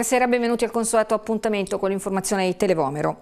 Buonasera, benvenuti al consueto appuntamento con l'informazione di Televomero.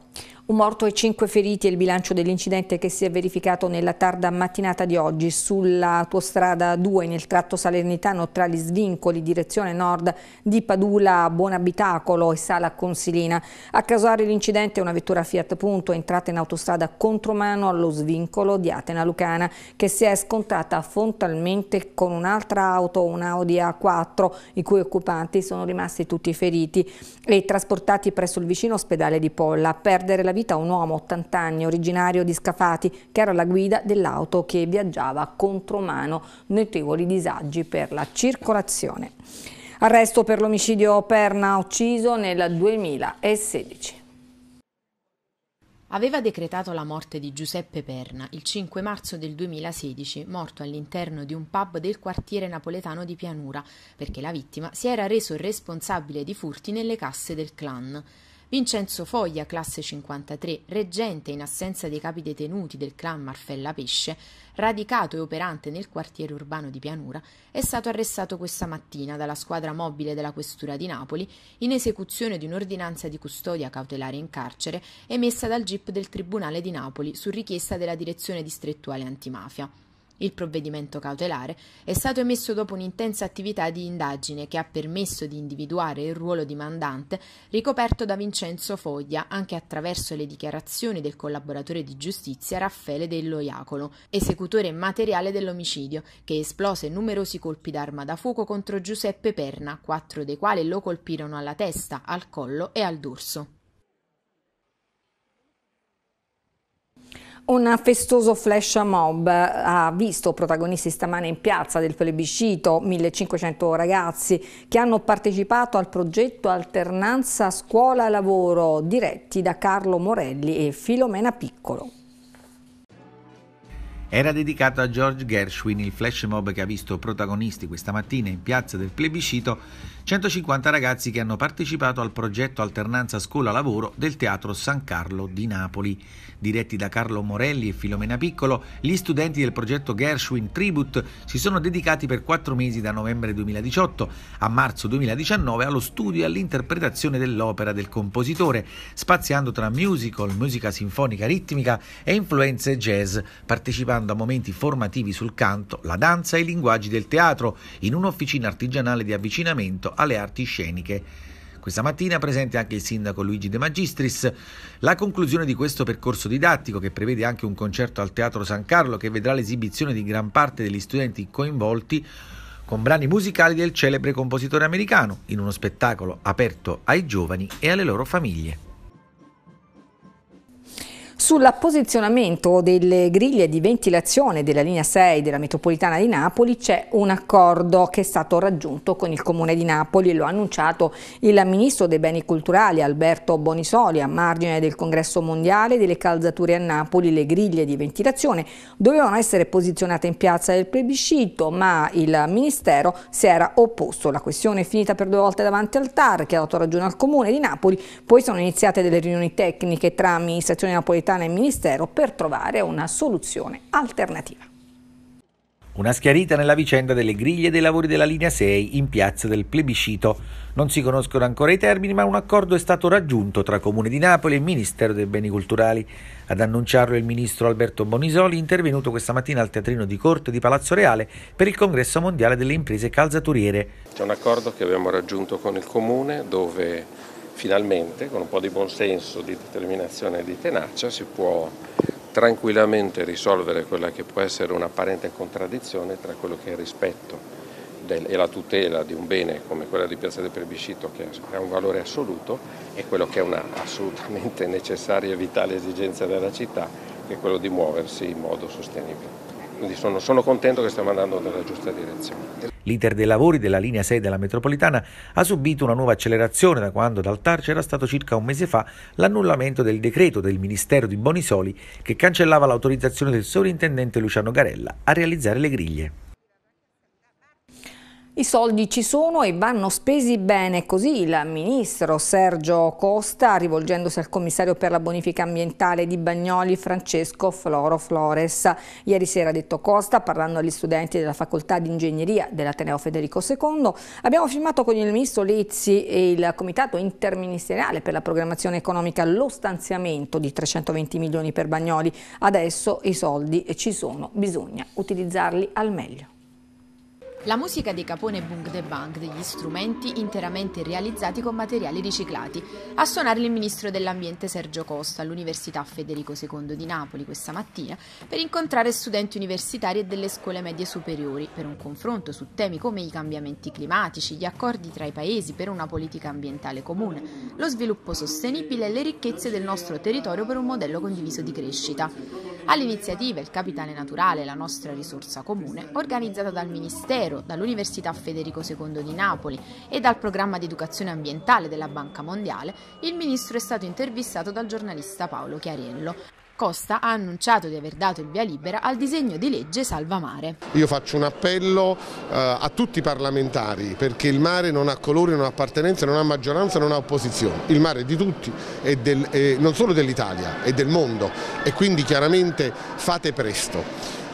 Un morto e cinque feriti è il bilancio dell'incidente che si è verificato nella tarda mattinata di oggi sulla autostrada 2 nel tratto salernitano tra gli svincoli direzione nord di Padula, Buonabitacolo e Sala Consilina. A causare l'incidente una vettura Fiat Punto è entrata in autostrada contromano allo svincolo di Atena Lucana che si è scontrata frontalmente con un'altra auto, un Audi A4, i cui occupanti sono rimasti tutti feriti e trasportati presso il vicino ospedale di Polla. A Perdere la vita un uomo 80 anni originario di Scafati che era alla guida dell'auto che viaggiava contromano, notevoli disagi per la circolazione. Arresto per l'omicidio Perna ucciso nel 2016. Aveva decretato la morte di Giuseppe Perna il 5 marzo del 2016, morto all'interno di un pub del quartiere napoletano di Pianura, perché la vittima si era reso responsabile di furti nelle casse del clan. Vincenzo Foglia, classe 53, reggente in assenza dei capi detenuti del clan Marfella Pesce, radicato e operante nel quartiere urbano di Pianura, è stato arrestato questa mattina dalla squadra mobile della Questura di Napoli in esecuzione di un'ordinanza di custodia cautelare in carcere emessa dal GIP del Tribunale di Napoli su richiesta della Direzione Distrettuale Antimafia. Il provvedimento cautelare è stato emesso dopo un'intensa attività di indagine che ha permesso di individuare il ruolo di mandante ricoperto da Vincenzo Foglia anche attraverso le dichiarazioni del collaboratore di giustizia Raffaele Dello Iacolo, esecutore materiale dell'omicidio, che esplose numerosi colpi d'arma da fuoco contro Giuseppe Perna, quattro dei quali lo colpirono alla testa, al collo e al dorso. Un festoso flash mob ha visto protagonisti stamane in piazza del plebiscito, 1500 ragazzi che hanno partecipato al progetto Alternanza Scuola-Lavoro diretti da Carlo Morelli e Filomena Piccolo. Era dedicato a George Gershwin il flash mob che ha visto protagonisti questa mattina in piazza del plebiscito 150 ragazzi che hanno partecipato al progetto Alternanza Scuola-Lavoro del Teatro San Carlo di Napoli. Diretti da Carlo Morelli e Filomena Piccolo, gli studenti del progetto Gershwin Tribute si sono dedicati per quattro mesi da novembre 2018 a marzo 2019 allo studio e all'interpretazione dell'opera del compositore, spaziando tra musical, musica sinfonica ritmica e influenze jazz, partecipando a momenti formativi sul canto, la danza e i linguaggi del teatro in un'officina artigianale di avvicinamento alle arti sceniche. Questa mattina presente anche il sindaco Luigi De Magistris. La conclusione di questo percorso didattico, che prevede anche un concerto al Teatro San Carlo, che vedrà l'esibizione di gran parte degli studenti coinvolti con brani musicali del celebre compositore americano, in uno spettacolo aperto ai giovani e alle loro famiglie. Sull'apposizionamento delle griglie di ventilazione della linea 6 della metropolitana di Napoli c'è un accordo che è stato raggiunto con il Comune di Napoli, e lo ha annunciato il Ministro dei Beni Culturali Alberto Bonisoli a margine del Congresso Mondiale delle Calzature a Napoli. Le griglie di ventilazione dovevano essere posizionate in piazza del plebiscito ma il Ministero si era opposto. La questione è finita per due volte davanti al TAR che ha dato ragione al Comune di Napoli, poi sono iniziate delle riunioni tecniche tra amministrazione napoletana Fontana il Ministero per trovare una soluzione alternativa. Una schiarita nella vicenda delle griglie dei lavori della linea 6 in piazza del plebiscito. Non si conoscono ancora i termini, ma un accordo è stato raggiunto tra Comune di Napoli e Ministero dei Beni Culturali. Ad annunciarlo il ministro Alberto Bonisoli, intervenuto questa mattina al teatrino di corte di Palazzo Reale per il congresso mondiale delle imprese calzaturiere. C'è un accordo che abbiamo raggiunto con il Comune dove finalmente con un po' di buonsenso, di determinazione e di tenacia si può tranquillamente risolvere quella che può essere un'apparente contraddizione tra quello che è il rispetto del, e la tutela di un bene come quella di Piazza del Plebiscito che ha un valore assoluto e quello che è una assolutamente necessaria e vitale esigenza della città che è quello di muoversi in modo sostenibile. Quindi sono, sono contento che stiamo andando nella giusta direzione. L'iter dei lavori della linea 6 della metropolitana ha subito una nuova accelerazione da quando dal TAR c'era stato circa un mese fa l'annullamento del decreto del Ministero di Bonisoli che cancellava l'autorizzazione del sovrintendente Luciano Garella a realizzare le griglie. I soldi ci sono e vanno spesi bene, così il ministro Sergio Costa, rivolgendosi al commissario per la bonifica ambientale di Bagnoli, Francesco Floro Flores. Ieri sera, ha detto Costa, parlando agli studenti della facoltà di ingegneria dell'Ateneo Federico II, abbiamo firmato con il ministro Lizzi e il Comitato Interministeriale per la Programmazione Economica lo stanziamento di 320 milioni per Bagnoli. Adesso i soldi ci sono, bisogna utilizzarli al meglio. La musica di Capone e Bung de Bang, degli strumenti interamente realizzati con materiali riciclati. A suonarli il ministro dell'Ambiente Sergio Costa all'Università Federico II di Napoli questa mattina per incontrare studenti universitari e delle scuole medie superiori per un confronto su temi come i cambiamenti climatici, gli accordi tra i paesi per una politica ambientale comune, lo sviluppo sostenibile e le ricchezze del nostro territorio per un modello condiviso di crescita. All'iniziativa Il Capitale Naturale, la nostra risorsa comune, organizzata dal Ministero Zero dall'Università Federico II di Napoli e dal programma di educazione ambientale della Banca Mondiale, il ministro è stato intervistato dal giornalista Paolo Chiariello. Costa ha annunciato di aver dato il via libera al disegno di legge Salva Mare. Io faccio un appello eh, a tutti i parlamentari perché il mare non ha colori, non ha appartenenza, non ha maggioranza, non ha opposizione. Il mare è di tutti, è del, è non solo dell'Italia, è del mondo e quindi chiaramente fate presto.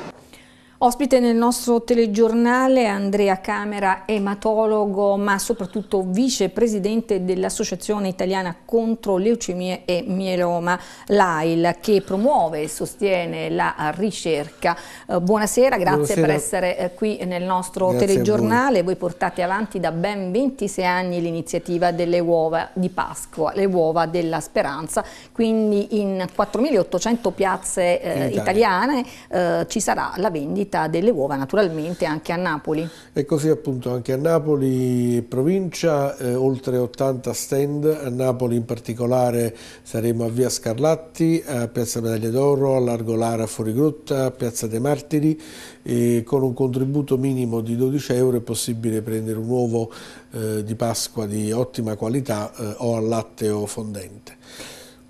Ospite nel nostro telegiornale Andrea Camera, ematologo ma soprattutto vicepresidente dell'Associazione Italiana contro Leucemie e Mieloma, l'AIL, che promuove e sostiene la ricerca. Eh, buonasera, grazie Buonasera. per essere eh, qui nel nostro grazie telegiornale. Voi. voi portate avanti da ben 26 anni l'iniziativa delle uova di Pasqua, le uova della speranza, quindi in 4.800 piazze eh, italiane eh, ci sarà la vendita qualità delle uova naturalmente anche a Napoli. E così appunto anche a Napoli provincia, eh, oltre 80 stand, a Napoli in particolare saremo a Via Scarlatti, a Piazza Medaglia d'Oro, a Largo Lara a Fuorigrotta, a Piazza dei Martiri, e con un contributo minimo di 12 euro è possibile prendere un uovo eh, di Pasqua di ottima qualità eh, o al latte o fondente.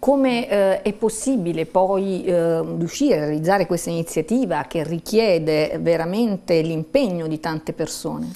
Come eh, è possibile poi eh, riuscire a realizzare questa iniziativa che richiede veramente l'impegno di tante persone?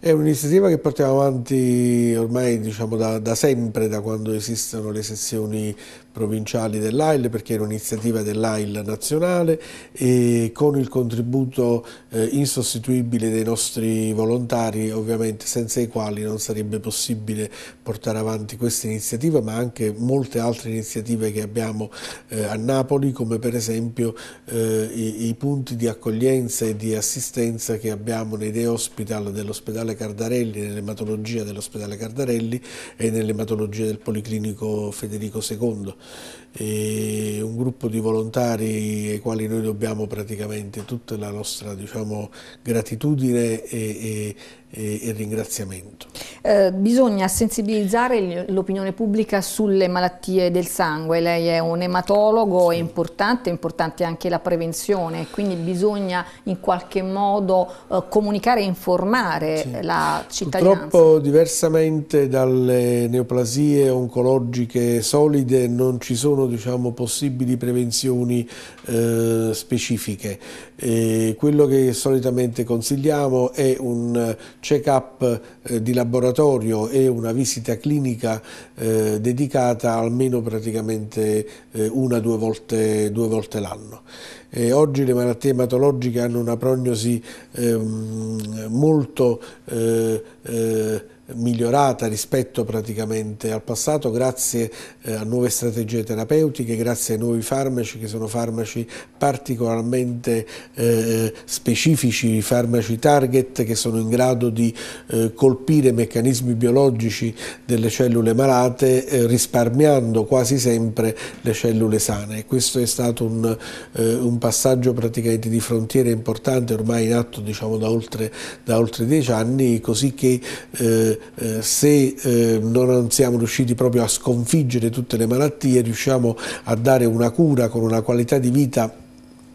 È un'iniziativa che portiamo avanti ormai diciamo, da, da, sempre, da quando esistono le sessioni provinciali dell'AIL perché era un'iniziativa dell'AIL nazionale e con il contributo eh, insostituibile dei nostri volontari ovviamente senza i quali non sarebbe possibile portare avanti questa iniziativa ma anche molte altre iniziative che abbiamo eh, a Napoli come per esempio eh, i, i, punti di accoglienza e di assistenza che abbiamo nei day hospital dell'ospedale Cardarelli, nell'ematologia dell'ospedale Cardarelli e nell'ematologia del Policlinico Federico II e un gruppo di volontari ai quali noi dobbiamo praticamente tutta la nostra diciamo, gratitudine e, e, e il ringraziamento. Eh, bisogna sensibilizzare l'opinione pubblica sulle malattie del sangue, lei è un ematologo, sì. è importante, è importante anche la prevenzione, quindi bisogna in qualche modo eh, comunicare e informare sì. la cittadinanza. Purtroppo diversamente dalle neoplasie oncologiche solide non ci sono diciamo, possibili prevenzioni eh, specifiche. E quello che solitamente consigliamo è un check-up eh, di laboratorio e una visita clinica eh, dedicata almeno praticamente eh, una o due volte, volte l'anno. oggi le malattie ematologiche hanno una prognosi ehm, molto migliorata rispetto praticamente al passato grazie eh, a nuove strategie terapeutiche, grazie ai nuovi farmaci che sono farmaci particolarmente eh, specifici, farmaci target che sono in grado di eh, colpire meccanismi biologici delle cellule malate eh, risparmiando quasi sempre le cellule sane. questo è stato un, eh, un, passaggio praticamente di frontiera importante ormai in atto diciamo, da, oltre, da oltre dieci anni, così che eh, eh, se eh, non siamo riusciti proprio a sconfiggere tutte le malattie riusciamo a dare una cura con una qualità di vita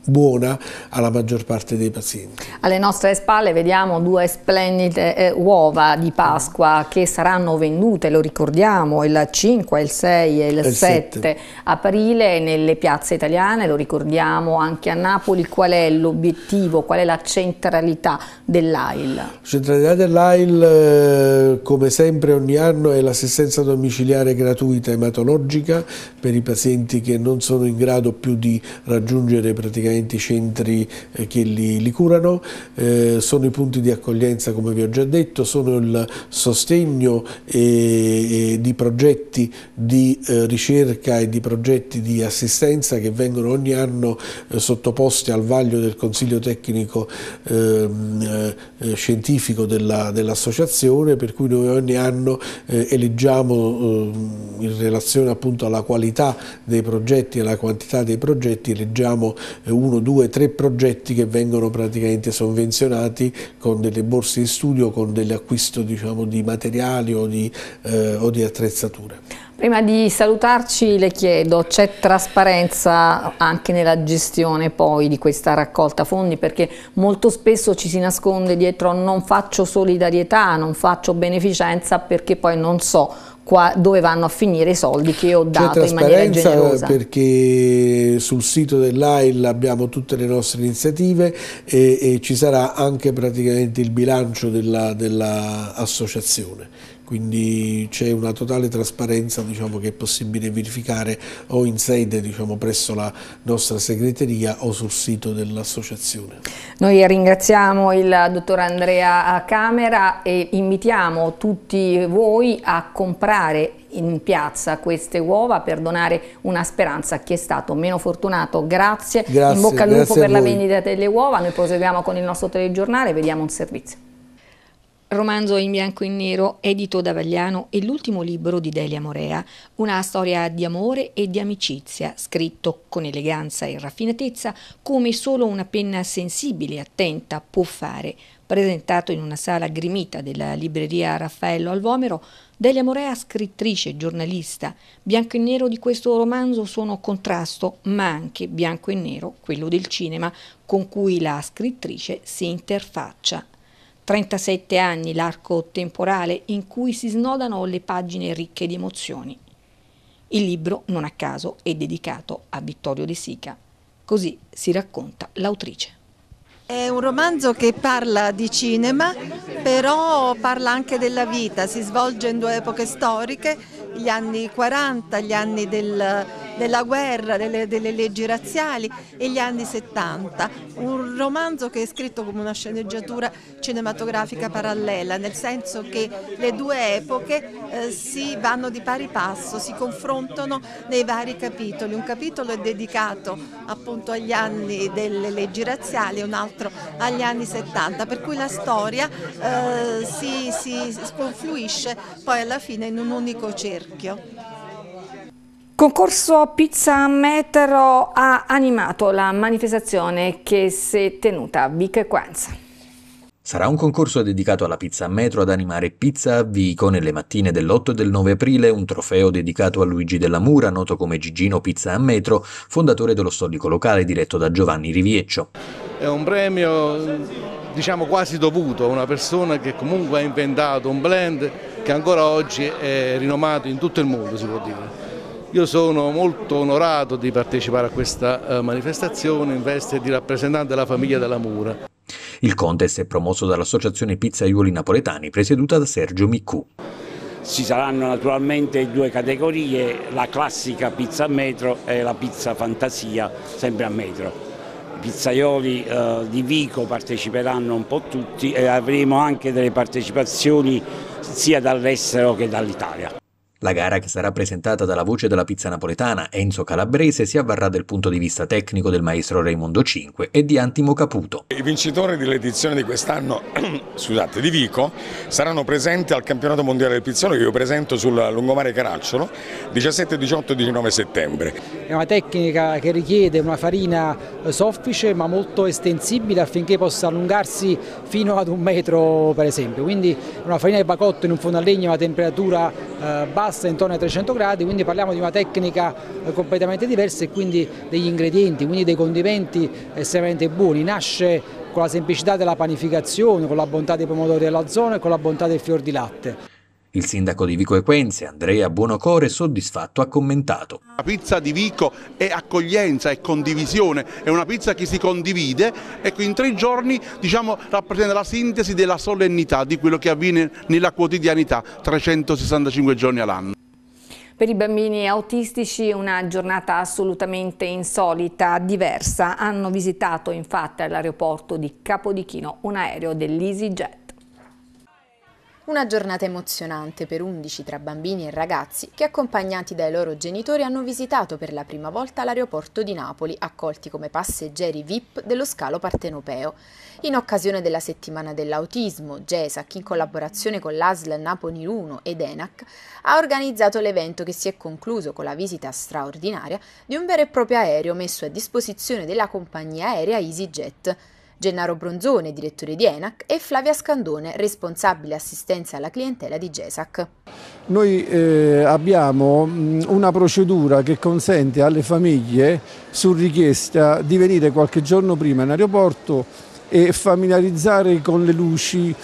buona alla maggior parte dei pazienti. Alle nostre spalle vediamo due splendide eh, uova di Pasqua che saranno vendute, lo ricordiamo, il 5, il 6 e il, il 7, 7 aprile nelle piazze italiane, lo ricordiamo anche a Napoli. Qual è l'obiettivo, qual è la centralità dell'AIL? La centralità dell'AIL, eh, come sempre ogni anno, è l'assistenza domiciliare gratuita ematologica per i pazienti che non sono in grado più di raggiungere praticamente ovviamente i centri eh, che li, li curano, eh, sono i punti di accoglienza come vi ho già detto, sono il sostegno e, di progetti di eh, ricerca e di progetti di assistenza che vengono ogni anno eh, sottoposti al vaglio del Consiglio tecnico ehm, eh, eh, scientifico dell'associazione, dell per cui noi ogni anno eleggiamo ehm, in relazione appunto alla qualità dei progetti e alla quantità dei progetti, eleggiamo eh, uno, due, tre progetti che vengono praticamente sovvenzionati con delle borse di studio, con dell'acquisto diciamo, di materiali o di, eh, o di attrezzature. Prima di salutarci le chiedo, c'è trasparenza anche nella gestione poi di questa raccolta fondi perché molto spesso ci si nasconde dietro non faccio solidarietà, non faccio beneficenza perché poi non so qua, dove vanno a finire i soldi che ho dato in maniera generosa. perché sul sito dell'AIL abbiamo tutte le nostre iniziative e, e, ci sarà anche praticamente il bilancio dell'associazione. Della quindi c'è una totale trasparenza diciamo, che è possibile verificare o in sede diciamo, presso la nostra segreteria o sul sito dell'associazione. Noi ringraziamo il dottor Andrea Camera e invitiamo tutti voi a comprare in piazza queste uova per donare una speranza a chi è stato meno fortunato. Grazie, grazie in bocca al lupo per la vendita delle uova, noi proseguiamo con il nostro telegiornale, e vediamo un servizio romanzo in bianco e nero edito da Vagliano e l'ultimo libro di Delia Morea, una storia di amore e di amicizia, scritto con eleganza e raffinatezza come solo una penna sensibile e attenta può fare. Presentato in una sala grimita della libreria Raffaello Alvomero, Delia Morea, scrittrice e giornalista, bianco e nero di questo romanzo sono contrasto, ma anche bianco e nero, quello del cinema, con cui la scrittrice si interfaccia 37 anni l'arco temporale in cui si snodano le pagine ricche di emozioni. Il libro, non a caso, è dedicato a Vittorio De Sica. Così si racconta l'autrice. È un romanzo che parla di cinema, però parla anche della vita, si svolge in due epoche storiche, gli anni 40, gli anni del della guerra, delle, delle leggi razziali e gli anni 70, un romanzo che è scritto come una sceneggiatura cinematografica parallela, nel senso che le due epoche eh, si vanno di pari passo, si confrontano nei vari capitoli. Un capitolo è dedicato appunto agli anni delle leggi razziali e un altro agli anni 70, per cui la storia eh, si, si confluisce poi alla fine in un unico cerchio. Concorso Pizza Metro ha animato la manifestazione che si è tenuta a Vicenza. Sarà un concorso dedicato alla pizza a metro ad animare Pizza a Vico nelle mattine dell'8 e del 9 aprile, un trofeo dedicato a Luigi Della Mura, noto come Gigino Pizza a Metro, fondatore dello storico locale diretto da Giovanni Rivieccio. È un premio diciamo quasi dovuto a una persona che comunque ha inventato un blend che ancora oggi è rinomato in tutto il mondo si può dire. Io sono molto onorato di partecipare a questa eh, manifestazione in veste di rappresentante della famiglia della Mura. Il contest è promosso dall'Associazione Pizzaioli Napoletani, presieduta da Sergio Miccu. Ci saranno naturalmente due categorie, la classica pizza a metro e la pizza fantasia, sempre a metro. I pizzaioli eh, di Vico parteciperanno un po' tutti e avremo anche delle partecipazioni sia dall'estero che dall'Italia. La gara che sarà presentata dalla voce della pizza napoletana Enzo Calabrese si avvarrà del punto di vista tecnico del maestro Raimondo V e di Antimo Caputo. I vincitori dell'edizione di quest'anno scusate, di Vico saranno presenti al campionato mondiale del pizzolo che io presento sul lungomare Caracciolo 17, 18 e 19 settembre. È una tecnica che richiede una farina eh, soffice ma molto estensibile affinché possa allungarsi fino ad un metro per esempio, quindi una farina di bacotto in un fondo a legno a temperatura eh, bassa pasta intorno ai 300 gradi, quindi parliamo di una tecnica eh, completamente diversa e quindi degli ingredienti, quindi dei condimenti estremamente buoni. Nasce con la semplicità della panificazione, con la bontà dei pomodori della zona e con la bontà del fior di latte. Il sindaco di Vico Equense, Andrea Buonocore, soddisfatto ha commentato. La pizza di Vico è accoglienza, è condivisione, è una pizza che si condivide Ecco, in tre giorni diciamo, rappresenta la sintesi della solennità di quello che avviene nella quotidianità 365 giorni all'anno. Per i bambini autistici una giornata assolutamente insolita, diversa. Hanno visitato infatti all'aeroporto di Capodichino un aereo dell'EasyJet. Una giornata emozionante per 11 tra bambini e ragazzi che accompagnati dai loro genitori hanno visitato per la prima volta l'aeroporto di Napoli, accolti come passeggeri VIP dello scalo partenopeo. In occasione della settimana dell'autismo, GESAC, in collaborazione con l'ASL Napoli 1 ed ENAC, ha organizzato l'evento che si è concluso con la visita straordinaria di un vero e proprio aereo messo a disposizione della compagnia aerea EasyJet. Gennaro Bronzone, direttore di ENAC, e Flavia Scandone, responsabile assistenza alla clientela di GESAC. Noi eh, abbiamo mm, una procedura che consente alle famiglie, su richiesta, di venire qualche giorno prima in aeroporto e familiarizzare con le luci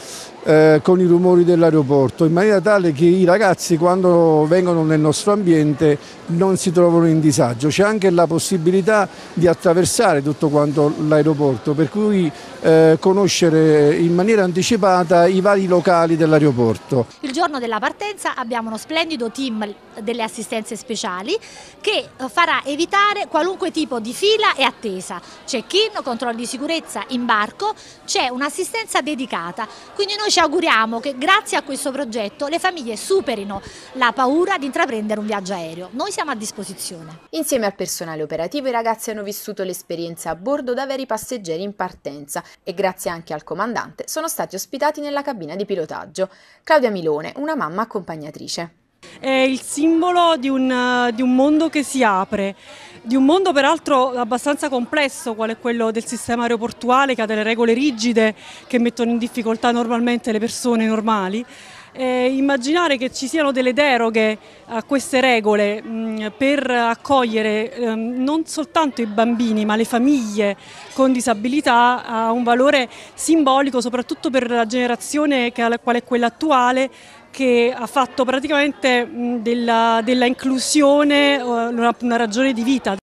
eh, con i rumori dell'aeroporto, in maniera tale che i ragazzi quando vengono nel nostro ambiente non si trovano in disagio. C'è anche la possibilità di attraversare tutto quanto l'aeroporto, per cui eh, conoscere in maniera anticipata i vari locali dell'aeroporto. Il giorno della partenza abbiamo uno splendido team delle assistenze speciali che eh, farà evitare qualunque tipo di fila e attesa. Check-in, controlli di sicurezza, imbarco, c'è un'assistenza dedicata. Quindi noi ci auguriamo che grazie a questo progetto le famiglie superino la paura di intraprendere un viaggio aereo. Noi siamo a disposizione. Insieme al personale operativo i ragazzi hanno vissuto l'esperienza a bordo da veri passeggeri in partenza e grazie anche al comandante sono stati ospitati nella cabina di pilotaggio. Claudia Milone, una mamma accompagnatrice. È il simbolo di un, di un mondo che si apre, di un mondo peraltro abbastanza complesso qual quello del sistema aeroportuale che ha delle regole rigide che mettono in difficoltà normalmente le persone normali. Eh, immaginare che ci siano delle deroghe a queste regole mh, mm, per accogliere eh, non soltanto i bambini ma le famiglie con disabilità ha un valore simbolico soprattutto per la generazione che, qual è quella attuale che ha fatto praticamente della, della inclusione eh, una, una ragione di vita.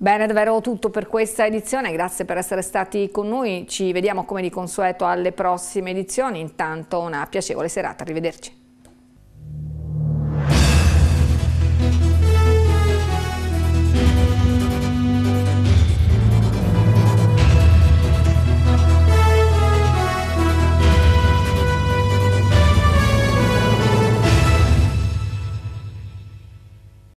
Bene, davvero tutto per questa edizione, grazie per essere stati con noi, ci vediamo come di consueto alle prossime edizioni, intanto una piacevole serata, arrivederci.